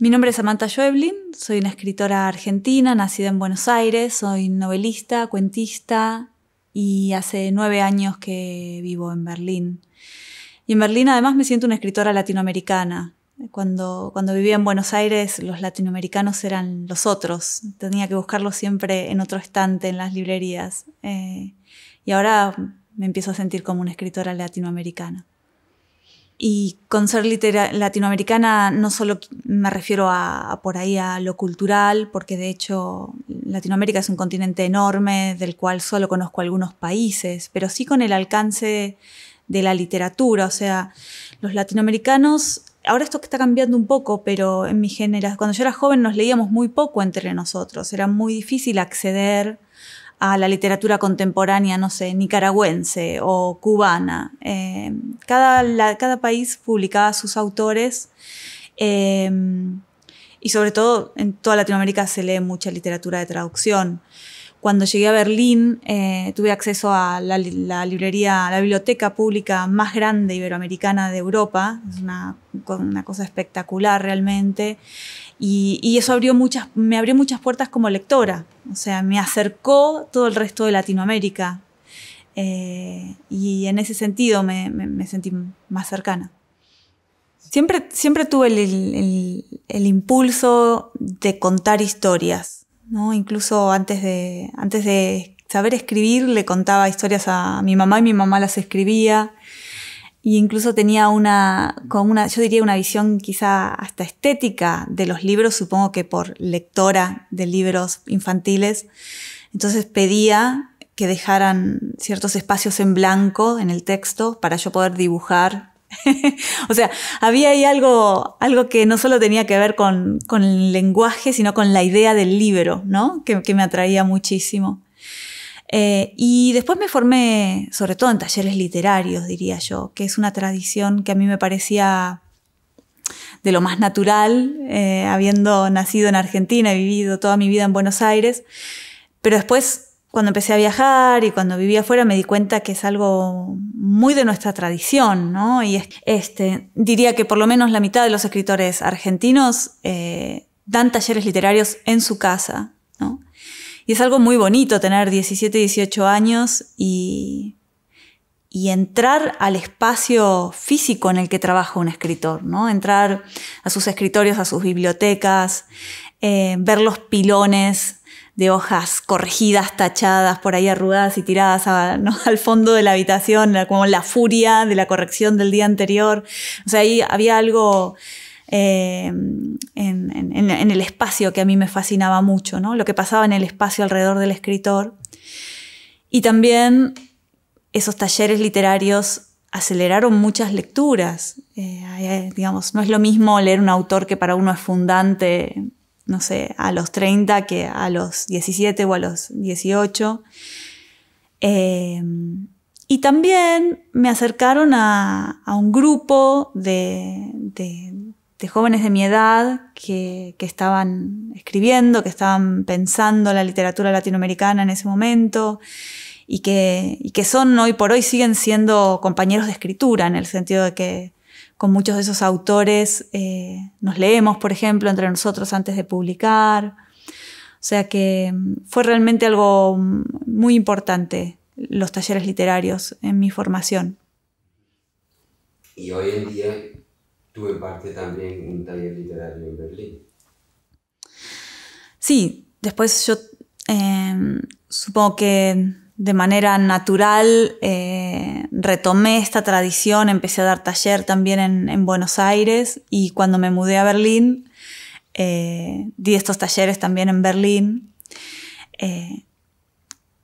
Mi nombre es Samantha Joeblin, soy una escritora argentina, nacida en Buenos Aires, soy novelista, cuentista y hace nueve años que vivo en Berlín. Y en Berlín además me siento una escritora latinoamericana. Cuando, cuando vivía en Buenos Aires los latinoamericanos eran los otros, tenía que buscarlos siempre en otro estante, en las librerías. Eh, y ahora me empiezo a sentir como una escritora latinoamericana. Y con ser latinoamericana no solo me refiero a, por ahí a lo cultural, porque de hecho Latinoamérica es un continente enorme del cual solo conozco algunos países, pero sí con el alcance de la literatura. O sea, los latinoamericanos, ahora esto está cambiando un poco, pero en mi generación, cuando yo era joven nos leíamos muy poco entre nosotros, era muy difícil acceder a la literatura contemporánea, no sé, nicaragüense o cubana. Eh, cada, país publicaba sus autores em, y sobre todo en toda Latinoamérica se lee mucha literatura de traducción. Cuando llegué a Berlín eh, tuve acceso a la, librería, la biblioteca pública más grande iberoamericana de Europa. Es una, cosa espectacular realmente. Y, eso abrió muchas, me abrió muchas puertas como lectora. O sea, me acercó todo el resto de Latinoamérica. Eh, y en ese sentido me, sentí más cercana. Siempre, tuve el, impulso de contar historias, Incluso antes de, antes de saber escribir le contaba historias a mi mamá y mi mamá las escribía y incluso tenía una, una, yo diría una visión quizá hasta estética de los libros, supongo que por lectora de libros infantiles. Entonces pedía que dejaran ciertos espacios en blanco en el texto para yo poder dibujar. o sea, había ahí algo, algo que no solo tenía que ver con, con el lenguaje, sino con la idea del libro, ¿no? que me atraía muchísimo. Eh, y después me formé, sobre todo en talleres literarios, diría yo, que es una tradición que a mí me parecía de lo más natural, eh, habiendo nacido en Argentina y vivido toda mi vida en Buenos Aires. Pero después, cuando empecé a viajar y cuando vivía afuera, me di cuenta que es algo muy de nuestra tradición, ¿no? Y este, diría que por lo menos la mitad de los escritores argentinos eh, dan talleres literarios en su casa, ¿no? Y es algo muy bonito tener 17, 18 años y, y entrar al espacio físico en el que trabaja un escritor, ¿no? Entrar a sus escritorios, a sus bibliotecas, eh, ver los pilones de hojas corregidas, tachadas, por ahí arrugadas y tiradas al fondo de la habitación, como la furia de la corrección del día anterior. O sea, ahí había algo Em, en, el espacio que a mí me fascinaba mucho, ¿no? lo que pasaba en el espacio alrededor del escritor. Y también esos talleres literarios aceleraron muchas lecturas. Eh, digamos, no es lo mismo leer un autor que para uno es fundante, no sé, a los 30 que a los 17 o a los 18. Em, y también me acercaron a, un grupo de, de jóvenes de mi edad que, estaban escribiendo, que estaban pensando la literatura latinoamericana en ese momento y que, que son hoy por hoy siguen siendo compañeros de escritura en el sentido de que con muchos de esos autores eh, nos leemos, por ejemplo, entre nosotros antes de publicar. O sea que mm, fue realmente algo mm, muy importante los talleres literarios en mi formación. Y hoy en día, tuve parte también en un taller literario en Berlín. Sí, después yo em, supongo que de manera natural eh, retomé esta tradición, empecé a dar taller también en, Buenos Aires y cuando me mudé a Berlín eh, di estos talleres también en Berlín. Eh,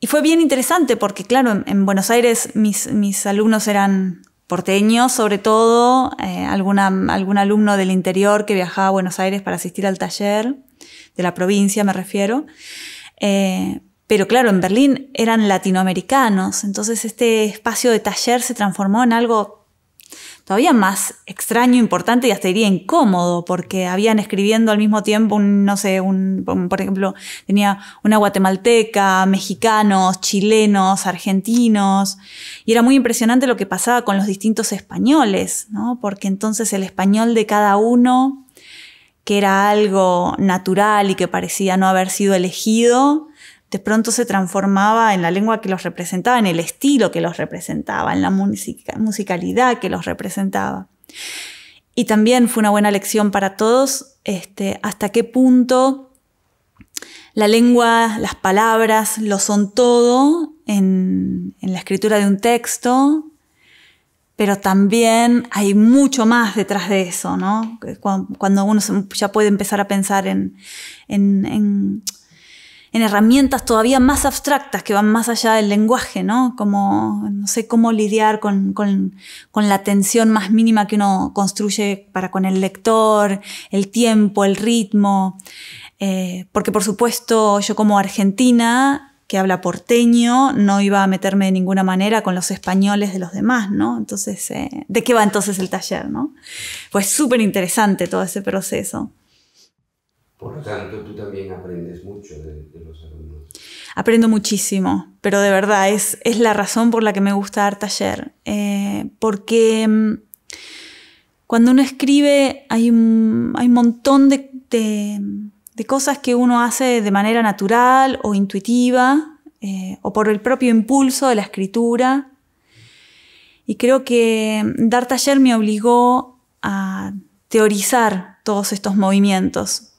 y fue bien interesante porque, claro, en, Buenos Aires mis, alumnos eran porteños, sobre todo, eh, alguna, algún alumno del interior que viajaba a Buenos Aires para asistir al taller, de la provincia me refiero. Eh, pero claro, en Berlín eran latinoamericanos, entonces este espacio de taller se transformó en algo todavía más extraño, importante y hasta diría incómodo, porque habían escribiendo al mismo tiempo, un, no sé, por ejemplo, tenía una guatemalteca, mexicanos, chilenos, argentinos, y era muy impresionante lo que pasaba con los distintos españoles, ¿no? porque entonces el español de cada uno, que era algo natural y que parecía no haber sido elegido, de pronto se transformaba en la lengua que los representaba, en el estilo que los representaba, en la musicalidad que los representaba. Y también fue una buena lección para todos este, hasta qué punto la lengua, las palabras lo son todo en, la escritura de un texto, pero también hay mucho más detrás de eso, ¿no? Cuando uno ya puede empezar a pensar en, en herramientas todavía más abstractas que van más allá del lenguaje, ¿no? Como, no sé, cómo lidiar con, la tensión más mínima que uno construye para con el lector, el tiempo, el ritmo. Eh, porque, por supuesto, yo como argentina que habla porteño, no iba a meterme de ninguna manera con los españoles de los demás, ¿no? Entonces, eh, ¿de qué va entonces el taller, no? Pues súper interesante todo ese proceso. Por tanto, tú también aprendes mucho de, los alumnos. Aprendo muchísimo, pero de verdad es, la razón por la que me gusta dar taller. Eh, porque mm, cuando uno escribe hay un, hay un montón de, de, cosas que uno hace de manera natural o intuitiva eh, o por el propio impulso de la escritura. Y creo que dar taller me obligó a teorizar todos estos movimientos,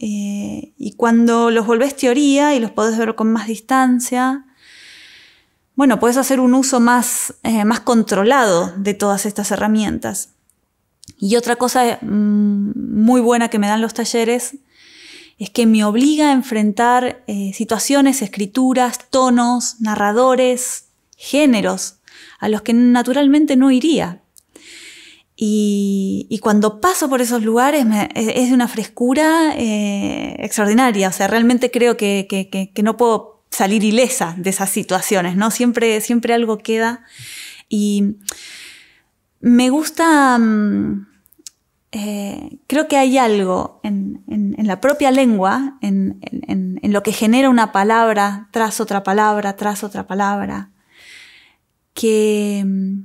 eh, y cuando los volvés teoría y los podés ver con más distancia, bueno, podés hacer un uso más, eh, más controlado de todas estas herramientas. Y otra cosa mm, muy buena que me dan los talleres es que me obliga a enfrentar eh, situaciones, escrituras, tonos, narradores, géneros, a los que naturalmente no iría. Y, cuando paso por esos lugares e, es de una frescura eh, extraordinaria. O sea, realmente creo que, que, no puedo salir ilesa de esas situaciones, ¿no? Siempre, siempre algo queda. Y me gusta. Mm, eh, creo que hay algo en, en, en la propia lengua, en, en lo que genera una palabra tras otra palabra, tras otra palabra, que mm,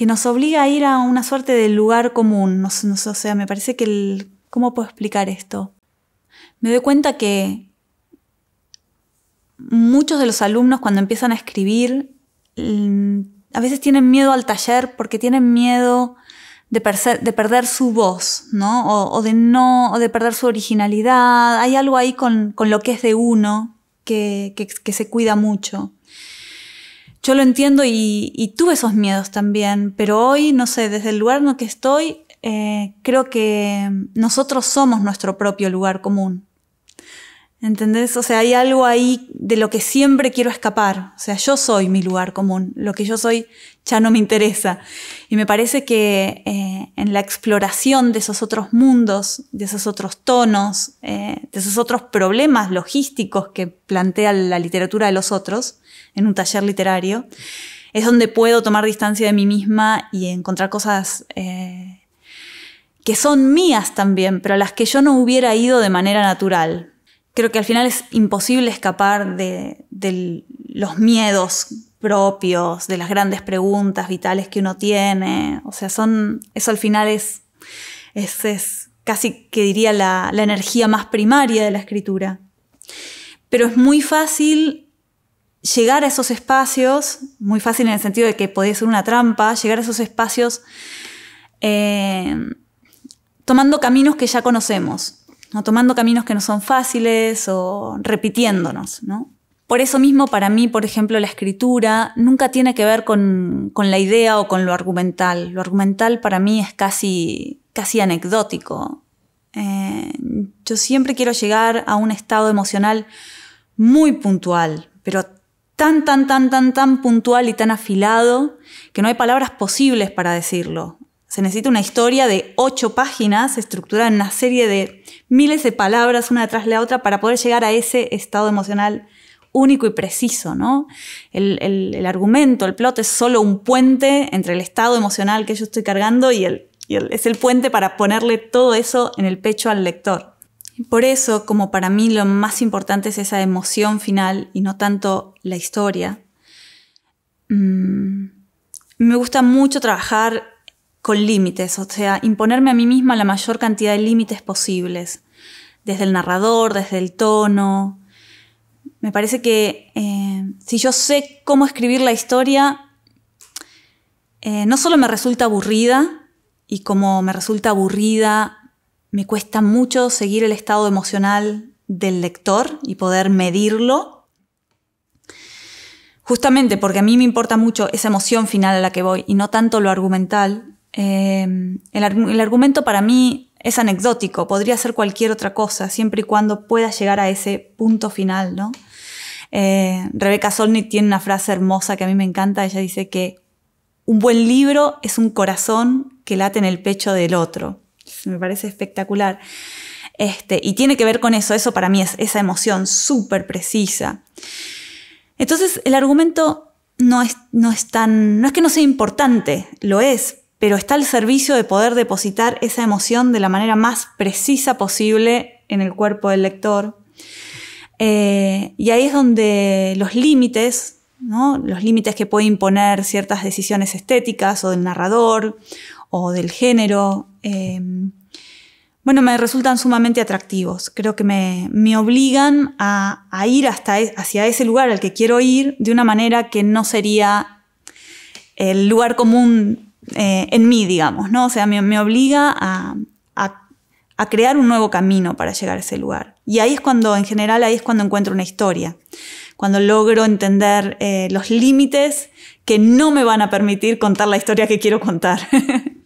que nos obliga a ir a una suerte de lugar común. o sea, me parece que ¿Cómo puedo explicar esto? Me doy cuenta que muchos de los alumnos cuando empiezan a escribir mm, a veces tienen miedo al taller porque tienen miedo de, perder, su voz, ¿no? O, de no, de perder su originalidad. Hay algo ahí con, lo que es de uno que se cuida mucho yo lo entiendo y, tuve esos miedos también, pero hoy, no sé, desde el lugar en el que estoy, eh, creo que nosotros somos nuestro propio lugar común. ¿Entendés? O sea, hay algo ahí de lo que siempre quiero escapar. O sea, yo soy mi lugar común. Lo que yo soy ya no me interesa. Y me parece que eh, en la exploración de esos otros mundos, de esos otros tonos, eh, de esos otros problemas logísticos que plantea la literatura de los otros en un taller literario, es donde puedo tomar distancia de mí misma y encontrar cosas eh, que son mías también, pero a las que yo no hubiera ido de manera natural creo que al final es imposible escapar de, los miedos propios, de las grandes preguntas vitales que uno tiene. O sea, son, eso al final es, casi que diría la, energía más primaria de la escritura. Pero es muy fácil llegar a esos espacios, muy fácil en el sentido de que podía ser una trampa, llegar a esos espacios eh, tomando caminos que ya conocemos. ¿no? tomando caminos que no son fáciles o repitiéndonos. ¿no? Por eso mismo, para mí, por ejemplo, la escritura nunca tiene que ver con, la idea o con lo argumental. Lo argumental para mí es casi, casi anecdótico. Eh, yo siempre quiero llegar a un estado emocional muy puntual, pero tan, tan, tan, tan, tan puntual y tan afilado que no hay palabras posibles para decirlo se necesita una historia de ocho páginas estructurada en una serie de miles de palabras una tras la otra para poder llegar a ese estado emocional único y preciso, ¿no? El, argumento, el plot es solo un puente entre el estado emocional que yo estoy cargando y, el, es el puente para ponerle todo eso en el pecho al lector. Por eso, como para mí lo más importante es esa emoción final y no tanto la historia, mm, me gusta mucho trabajar con límites, o sea, imponerme a mí misma la mayor cantidad de límites posibles, desde el narrador, desde el tono. Me parece que eh, si yo sé cómo escribir la historia, eh, no solo me resulta aburrida, y como me resulta aburrida, me cuesta mucho seguir el estado emocional del lector y poder medirlo. Justamente porque a mí me importa mucho esa emoción final a la que voy y no tanto lo argumental, Em, el, argumento para mí es anecdótico, podría ser cualquier otra cosa, siempre y cuando pueda llegar a ese punto final, ¿no? Eh, Rebeca Solnit tiene una frase hermosa que a mí me encanta, ella dice que un buen libro es un corazón que late en el pecho del otro. Me parece espectacular. Este, y tiene que ver con eso, eso para mí es esa emoción súper precisa. Entonces, el argumento no es, no es tan. no es que no sea importante, lo es, pero está al servicio de poder depositar esa emoción de la manera más precisa posible en el cuerpo del lector. Eh, y ahí es donde los límites, los límites que puede imponer ciertas decisiones estéticas o del narrador o del género, eh, bueno, me resultan sumamente atractivos. Creo que me, obligan a, ir hasta e, hacia ese lugar al que quiero ir de una manera que no sería el lugar común eh, en mí, digamos, ¿no? O sea, me, obliga a, crear un nuevo camino para llegar a ese lugar. Y ahí es cuando, en general, ahí es cuando encuentro una historia, cuando logro entender eh, los límites que no me van a permitir contar la historia que quiero contar.